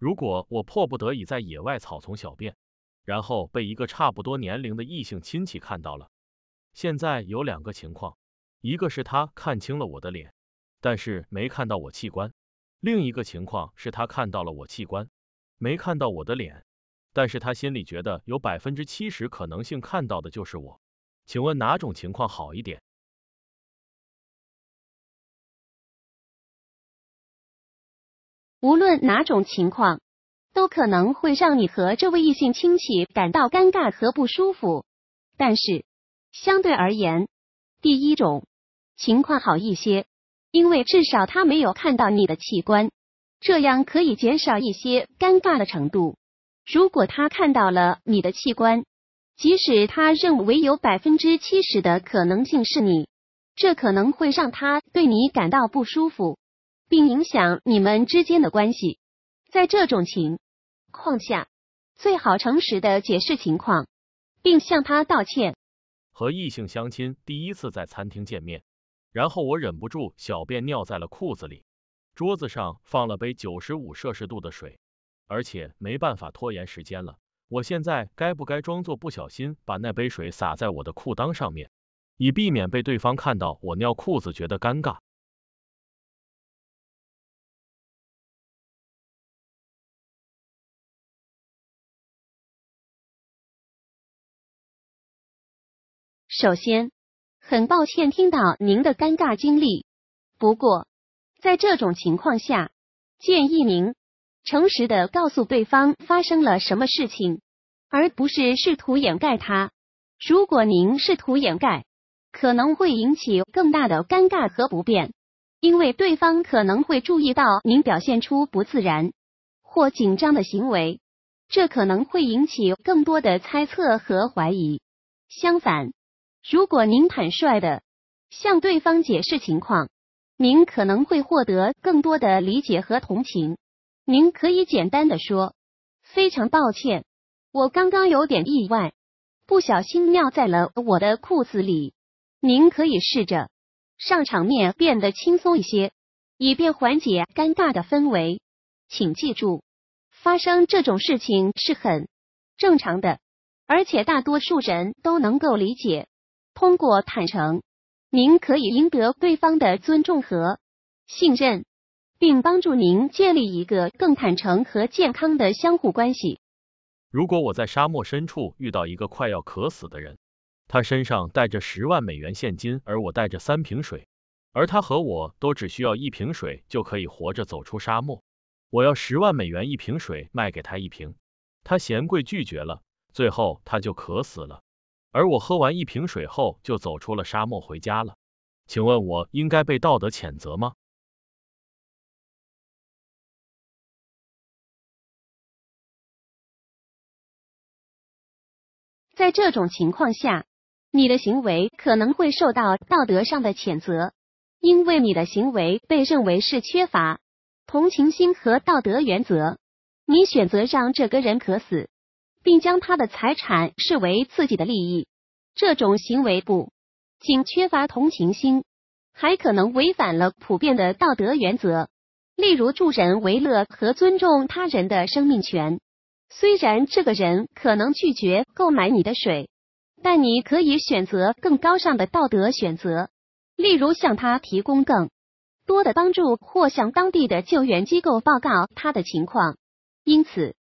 如果我迫不得已在野外草丛小便，然后被一个差不多年龄的异性亲戚看到了，现在有两个情况，一个是他看清了我的脸，但是没看到我器官；另一个情况是他看到了我器官，没看到我的脸，但是他心里觉得有百分之七十可能性看到的就是我。请问哪种情况好一点？无论哪种情况，都可能会让你和这位异性亲戚感到尴尬和不舒服。但是，相对而言，第一种情况好一些，因为至少他没有看到你的器官，这样可以减少一些尴尬的程度。如果他看到了你的器官，即使他认为有百分之七十的可能性是你，这可能会让他对你感到不舒服。并影响你们之间的关系。在这种情况下，最好诚实的解释情况，并向他道歉。和异性相亲，第一次在餐厅见面，然后我忍不住小便尿在了裤子里。桌子上放了杯九十五摄氏度的水，而且没办法拖延时间了。我现在该不该装作不小心把那杯水洒在我的裤裆上面，以避免被对方看到我尿裤子，觉得尴尬？首先，很抱歉听到您的尴尬经历。不过，在这种情况下，建议您诚实的告诉对方发生了什么事情，而不是试图掩盖它。如果您试图掩盖，可能会引起更大的尴尬和不便，因为对方可能会注意到您表现出不自然或紧张的行为，这可能会引起更多的猜测和怀疑。相反，如果您坦率的向对方解释情况，您可能会获得更多的理解和同情。您可以简单的说：“非常抱歉，我刚刚有点意外，不小心尿在了我的裤子里。”您可以试着让场面变得轻松一些，以便缓解尴尬的氛围。请记住，发生这种事情是很正常的，而且大多数人都能够理解。通过坦诚，您可以赢得对方的尊重和信任，并帮助您建立一个更坦诚和健康的相互关系。如果我在沙漠深处遇到一个快要渴死的人，他身上带着十万美元现金，而我带着三瓶水，而他和我都只需要一瓶水就可以活着走出沙漠。我要十万美元一瓶水卖给他一瓶，他嫌贵拒绝了，最后他就渴死了。而我喝完一瓶水后就走出了沙漠回家了，请问我应该被道德谴责吗？在这种情况下，你的行为可能会受到道德上的谴责，因为你的行为被认为是缺乏同情心和道德原则。你选择让这个人渴死。并将他的财产视为自己的利益，这种行为不仅缺乏同情心，还可能违反了普遍的道德原则，例如助人为乐和尊重他人的生命权。虽然这个人可能拒绝购买你的水，但你可以选择更高尚的道德选择，例如向他提供更多的帮助，或向当地的救援机构报告他的情况。因此。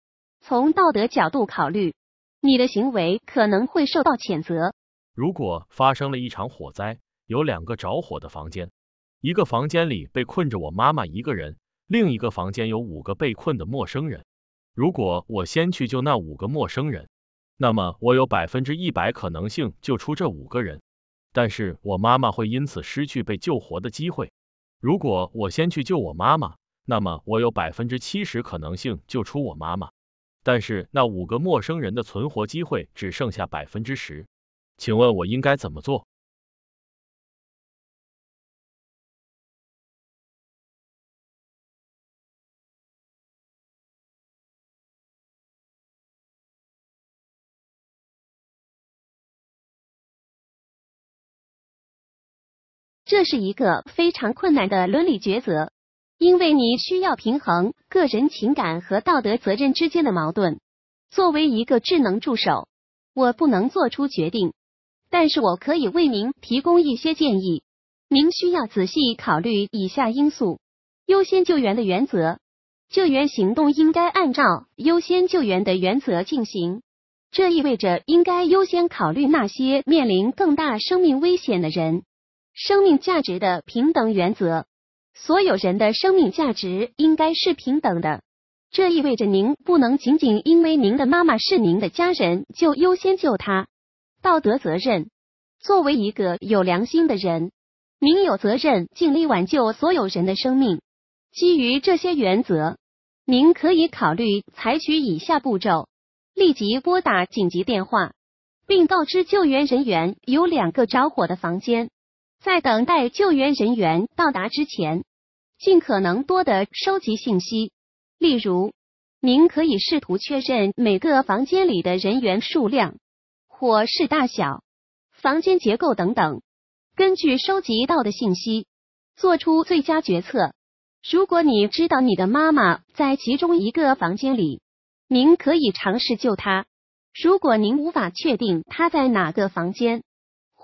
从道德角度考虑，你的行为可能会受到谴责。如果发生了一场火灾，有两个着火的房间，一个房间里被困着我妈妈一个人，另一个房间有五个被困的陌生人。如果我先去救那五个陌生人，那么我有百分之一百可能性救出这五个人，但是我妈妈会因此失去被救活的机会。如果我先去救我妈妈，那么我有百分之七十可能性救出我妈妈。但是那五个陌生人的存活机会只剩下百分之十，请问我应该怎么做？这是一个非常困难的伦理抉择。因为你需要平衡个人情感和道德责任之间的矛盾。作为一个智能助手，我不能做出决定，但是我可以为您提供一些建议。您需要仔细考虑以下因素：优先救援的原则，救援行动应该按照优先救援的原则进行，这意味着应该优先考虑那些面临更大生命危险的人。生命价值的平等原则。所有人的生命价值应该是平等的，这意味着您不能仅仅因为您的妈妈是您的家人就优先救她。道德责任，作为一个有良心的人，您有责任尽力挽救所有人的生命。基于这些原则，您可以考虑采取以下步骤：立即拨打紧急电话，并告知救援人员有两个着火的房间。在等待救援人员到达之前，尽可能多的收集信息。例如，您可以试图确认每个房间里的人员数量、火势大小、房间结构等等。根据收集到的信息，做出最佳决策。如果你知道你的妈妈在其中一个房间里，您可以尝试救她。如果您无法确定她在哪个房间，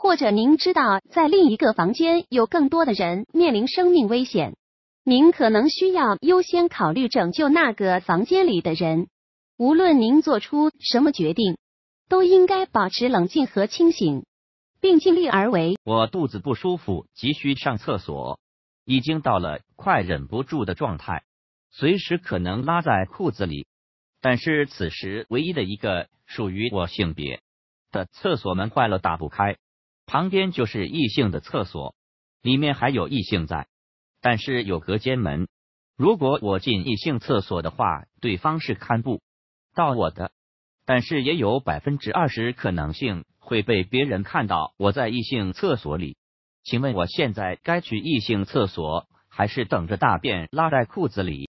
或者您知道，在另一个房间有更多的人面临生命危险，您可能需要优先考虑拯救那个房间里的人。无论您做出什么决定，都应该保持冷静和清醒，并尽力而为。我肚子不舒服，急需上厕所，已经到了快忍不住的状态，随时可能拉在裤子里。但是此时唯一的一个属于我性别的厕所门坏了，打不开。旁边就是异性的厕所，里面还有异性在，但是有隔间门。如果我进异性厕所的话，对方是看不到我的，但是也有百分之二十可能性会被别人看到我在异性厕所里。请问我现在该去异性厕所，还是等着大便拉在裤子里？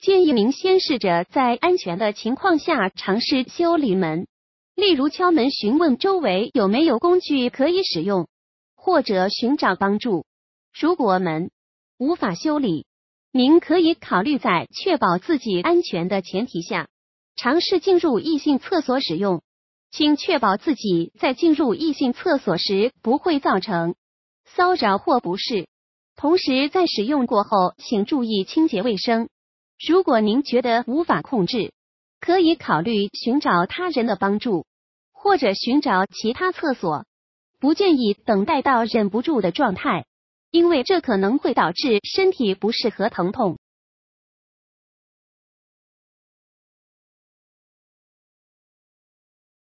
建议您先试着在安全的情况下尝试修理门，例如敲门询问周围有没有工具可以使用，或者寻找帮助。如果门无法修理，您可以考虑在确保自己安全的前提下，尝试进入异性厕所使用。请确保自己在进入异性厕所时不会造成骚扰或不适，同时在使用过后，请注意清洁卫生。如果您觉得无法控制，可以考虑寻找他人的帮助，或者寻找其他厕所。不建议等待到忍不住的状态，因为这可能会导致身体不适和疼痛。